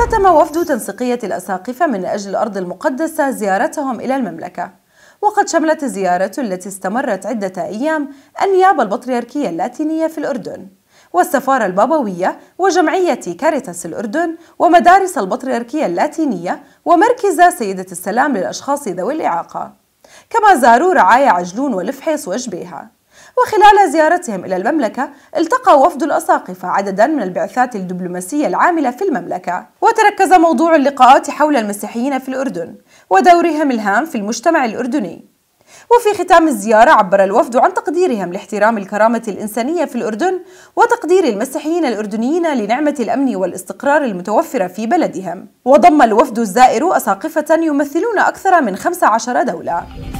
اختتم وفد تنسيقية الأساقفة من أجل الأرض المقدسة زيارتهم إلى المملكة وقد شملت الزيارة التي استمرت عدة أيام النيابة البطريركية اللاتينية في الأردن والسفارة البابوية وجمعية كاريتاس الأردن ومدارس البطريركية اللاتينية ومركز سيدة السلام للأشخاص ذوي الإعاقة كما زاروا رعايا عجلون ولفحيص وجبيها وخلال زيارتهم إلى المملكة التقى وفد الأساقفة عددا من البعثات الدبلوماسية العاملة في المملكة وتركز موضوع اللقاءات حول المسيحيين في الأردن ودورهم الهام في المجتمع الأردني وفي ختام الزيارة عبر الوفد عن تقديرهم لاحترام الكرامة الإنسانية في الأردن وتقدير المسيحيين الأردنيين لنعمة الأمن والاستقرار المتوفرة في بلدهم وضم الوفد الزائر أساقفة يمثلون أكثر من 15 دولة